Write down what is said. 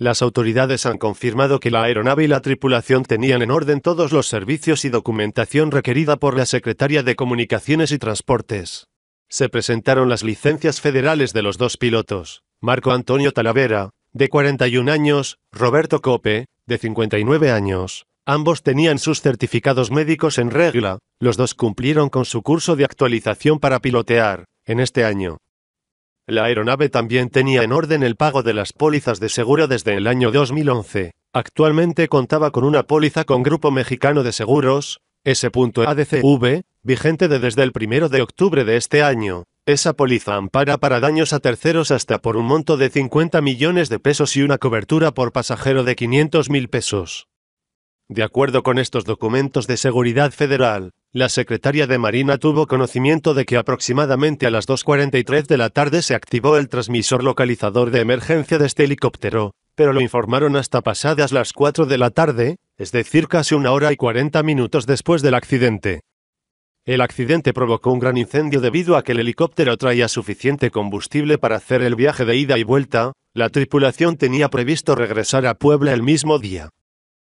Las autoridades han confirmado que la aeronave y la tripulación tenían en orden todos los servicios y documentación requerida por la Secretaría de Comunicaciones y Transportes. Se presentaron las licencias federales de los dos pilotos, Marco Antonio Talavera, de 41 años, Roberto Cope, de 59 años. Ambos tenían sus certificados médicos en regla, los dos cumplieron con su curso de actualización para pilotear, en este año, la aeronave también tenía en orden el pago de las pólizas de seguro desde el año 2011. Actualmente contaba con una póliza con Grupo Mexicano de Seguros, S.ADCV, vigente de desde el 1 de octubre de este año. Esa póliza ampara para daños a terceros hasta por un monto de 50 millones de pesos y una cobertura por pasajero de 500 mil pesos. De acuerdo con estos documentos de seguridad federal, la secretaria de Marina tuvo conocimiento de que aproximadamente a las 2.43 de la tarde se activó el transmisor localizador de emergencia de este helicóptero, pero lo informaron hasta pasadas las 4 de la tarde, es decir, casi una hora y 40 minutos después del accidente. El accidente provocó un gran incendio debido a que el helicóptero traía suficiente combustible para hacer el viaje de ida y vuelta, la tripulación tenía previsto regresar a Puebla el mismo día.